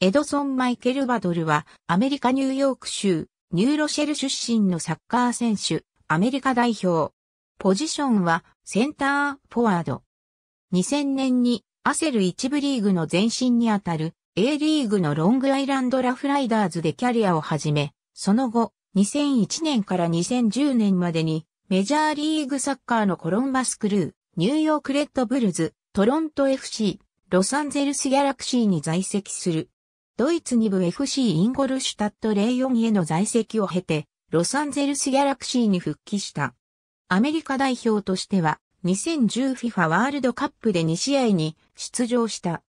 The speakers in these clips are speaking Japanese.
エドソン・マイケル・バドルは、アメリカ・ニューヨーク州、ニューロシェル出身のサッカー選手、アメリカ代表。ポジションは、センター・フォワード。2000年に、アセル一部リーグの前身にあたる、A リーグのロングアイランドラフライダーズでキャリアを始め、その後、2001年から2010年までに、メジャーリーグサッカーのコロンバスクルー、ニューヨークレッドブルズ、トロント FC、ロサンゼルスギャラクシーに在籍する。ドイツ2部 FC インゴルシュタットレイオンへの在籍を経て、ロサンゼルスギャラクシーに復帰した。アメリカ代表としては、2010FIFA ワールドカップで2試合に出場した。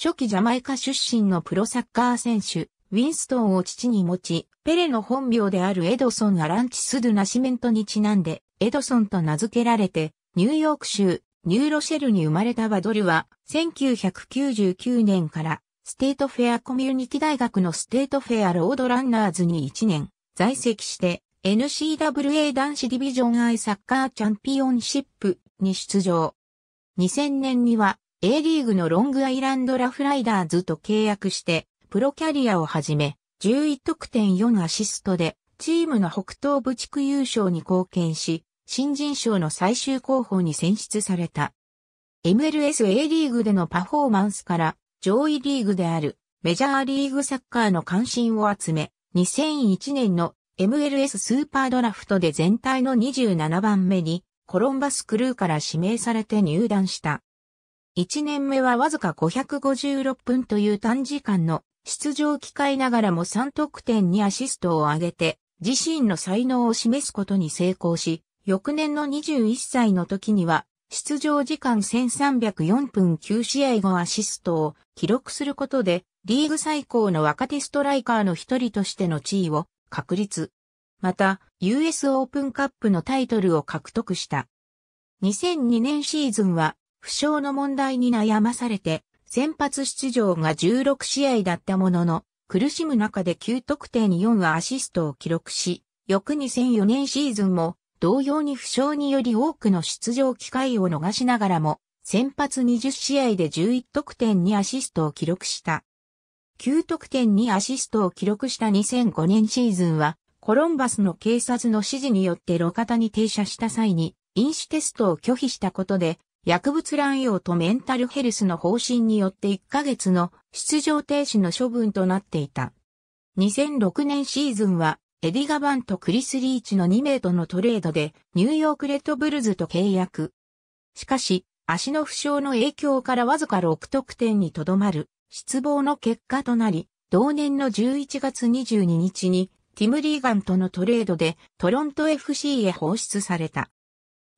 初期ジャマイカ出身のプロサッカー選手、ウィンストンを父に持ち、ペレの本名であるエドソン・アランチス・ドゥ・ナシメントにちなんで、エドソンと名付けられて、ニューヨーク州、ニューロシェルに生まれたバドルは、1999年からステートフェアコミュニティ大学のステートフェアロードランナーズに1年在籍して n c w a 男子ディビジョンアイサッカーチャンピオンシップに出場。2000年には A リーグのロングアイランドラフライダーズと契約してプロキャリアを始め11得点4アシストでチームの北東部地区優勝に貢献し新人賞の最終候補に選出された。MLS A リーグでのパフォーマンスから上位リーグであるメジャーリーグサッカーの関心を集め、2001年の MLS スーパードラフトで全体の27番目にコロンバスクルーから指名されて入団した。1年目はわずか556分という短時間の出場機会ながらも3得点にアシストを挙げて、自身の才能を示すことに成功し、翌年の21歳の時には出場時間1304分9試合後アシストを記録することで、リーグ最高の若手ストライカーの一人としての地位を確立。また、US オープンカップのタイトルを獲得した。2002年シーズンは、負傷の問題に悩まされて、先発出場が16試合だったものの、苦しむ中で9得点4アシストを記録し、翌2004年シーズンも同様に負傷により多くの出場機会を逃しながらも、先発20試合で11得点にアシストを記録した。9得点にアシストを記録した2005年シーズンは、コロンバスの警察の指示によって路肩に停車した際に、飲酒テストを拒否したことで、薬物乱用とメンタルヘルスの方針によって1ヶ月の出場停止の処分となっていた。2006年シーズンはエディ・ガバンとクリス・リーチの2名とのトレードでニューヨークレッドブルズと契約。しかし、足の負傷の影響からわずか6得点にとどまる失望の結果となり、同年の11月22日にティム・リーガンとのトレードでトロント FC へ放出された。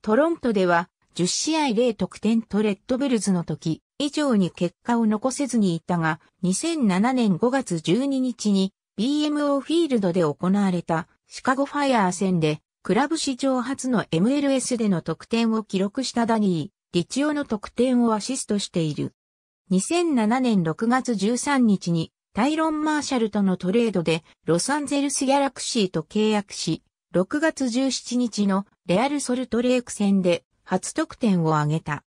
トロントでは10試合0得点とレッドブルズの時以上に結果を残せずにいたが2007年5月12日に BMO フィールドで行われたシカゴファイアー戦で、クラブ史上初の MLS での得点を記録したダニー・リチオの得点をアシストしている。2007年6月13日にタイロン・マーシャルとのトレードでロサンゼルス・ギャラクシーと契約し、6月17日のレアル・ソルトレーク戦で初得点を挙げた。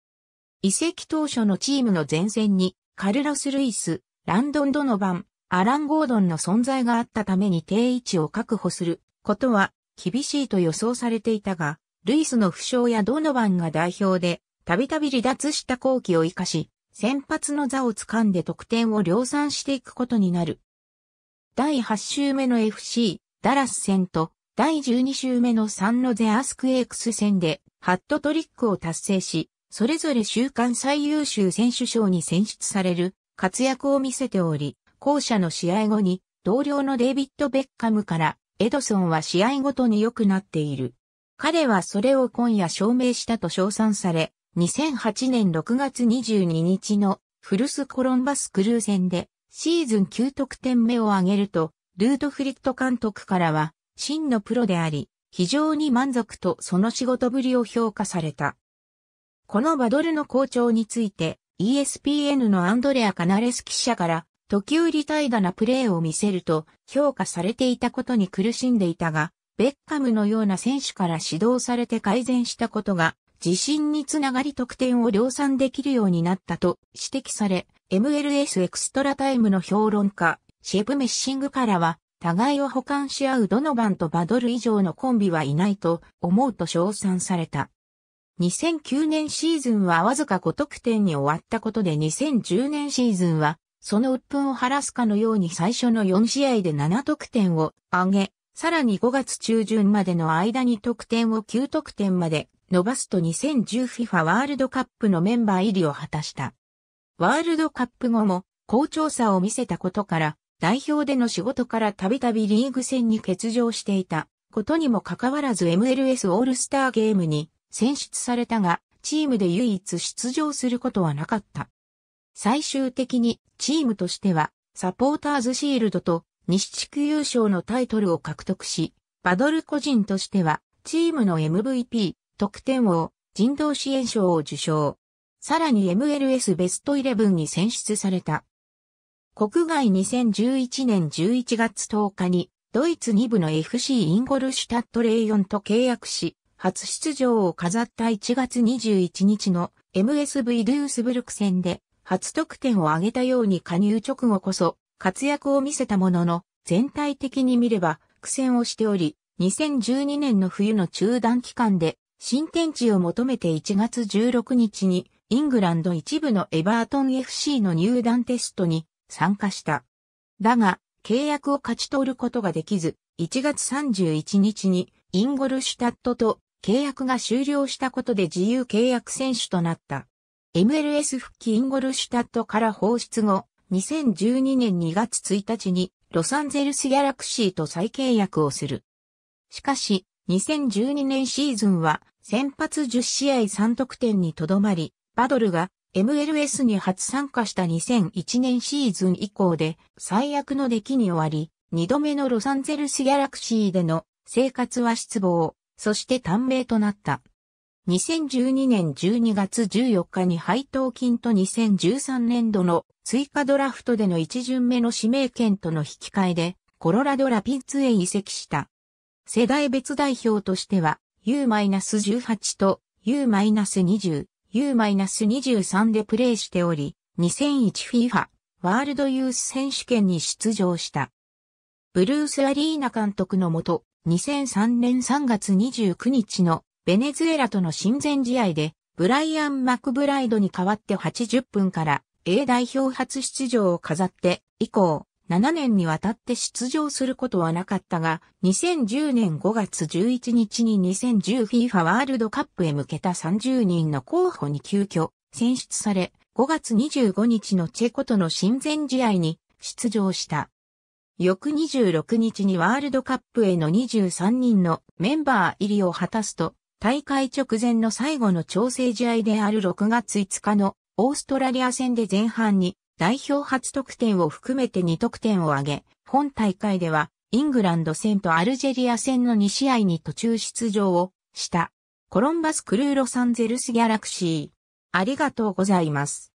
移籍当初のチームの前線にカルロス・ルイス、ランドン・ドノバン、アラン・ゴードンの存在があったために定位置を確保することは厳しいと予想されていたが、ルイスの負傷やドノバンが代表で、たびたび離脱した後期を活かし、先発の座を掴んで得点を量産していくことになる。第8週目の FC、ダラス戦と、第12週目のサンノゼアスクエークス戦で、ハットトリックを達成し、それぞれ週間最優秀選手賞に選出される活躍を見せており、後者の試合後に、同僚のデイビッド・ベッカムから、エドソンは試合ごとに良くなっている。彼はそれを今夜証明したと称賛され、2008年6月22日のフルスコロンバスクルー戦でシーズン9得点目を挙げると、ルートフリット監督からは、真のプロであり、非常に満足とその仕事ぶりを評価された。このバドルの好調について、ESPN のアンドレア・カナレス記者から、時折怠惰なプレーを見せると評価されていたことに苦しんでいたが、ベッカムのような選手から指導されて改善したことが、自信につながり得点を量産できるようになったと指摘され、MLS エクストラタイムの評論家、シェブメッシングからは、互いを補完し合うドノバンとバドル以上のコンビはいないと思うと称賛された。2009年シーズンはわずか5得点に終わったことで2010年シーズンはその鬱憤を晴らすかのように最初の4試合で7得点を上げ、さらに5月中旬までの間に得点を9得点まで伸ばすと 2010FIFA ワールドカップのメンバー入りを果たした。ワールドカップ後も好調さを見せたことから、代表での仕事からたびたびリーグ戦に欠場していたことにもかかわらず MLS オールスターゲームに選出されたが、チームで唯一出場することはなかった。最終的にチームとしてはサポーターズシールドと西地区優勝のタイトルを獲得し、バドル個人としてはチームの MVP、得点王、人道支援賞を受賞。さらに MLS ベストイレブンに選出された。国外2011年11月10日にドイツ2部の FC インゴルシュタットレイヨンと契約し、初出場を飾った1月21日の MSV デュースブルク戦で初得点を挙げたように加入直後こそ活躍を見せたものの、全体的に見れば苦戦をしており、2012年の冬の中断期間で新天地を求めて1月16日にイングランド一部のエバートン FC の入団テストに参加した。だが、契約を勝ち取ることができず、1月31日にインゴルシュタットと契約が終了したことで自由契約選手となった。MLS 復帰インゴルシュタットから放出後、2012年2月1日にロサンゼルスギャラクシーと再契約をする。しかし、2012年シーズンは先発10試合3得点にとどまり、バドルが MLS に初参加した2001年シーズン以降で最悪の出来に終わり、2度目のロサンゼルスギャラクシーでの生活は失望、そして短命となった。2012年12月14日に配当金と2013年度の追加ドラフトでの一巡目の指名権との引き換えで、コロラドラピッツへ移籍した。世代別代表としては、U-18 と U-20、U-23 でプレーしており、2001FIFA ワールドユース選手権に出場した。ブルース・アリーナ監督のもと、2003年3月29日のベネズエラとの親善試合で、ブライアン・マクブライドに代わって80分から A 代表初出場を飾って、以降、7年にわたって出場することはなかったが、2010年5月11日に 2010FIFA ワールドカップへ向けた30人の候補に急遽選出され、5月25日のチェコとの親善試合に出場した。翌26日にワールドカップへの23人のメンバー入りを果たすと、大会直前の最後の調整試合である6月5日のオーストラリア戦で前半に代表初得点を含めて2得点を挙げ、本大会ではイングランド戦とアルジェリア戦の2試合に途中出場をした。コロンバスクルーロサンゼルスギャラクシー。ありがとうございます。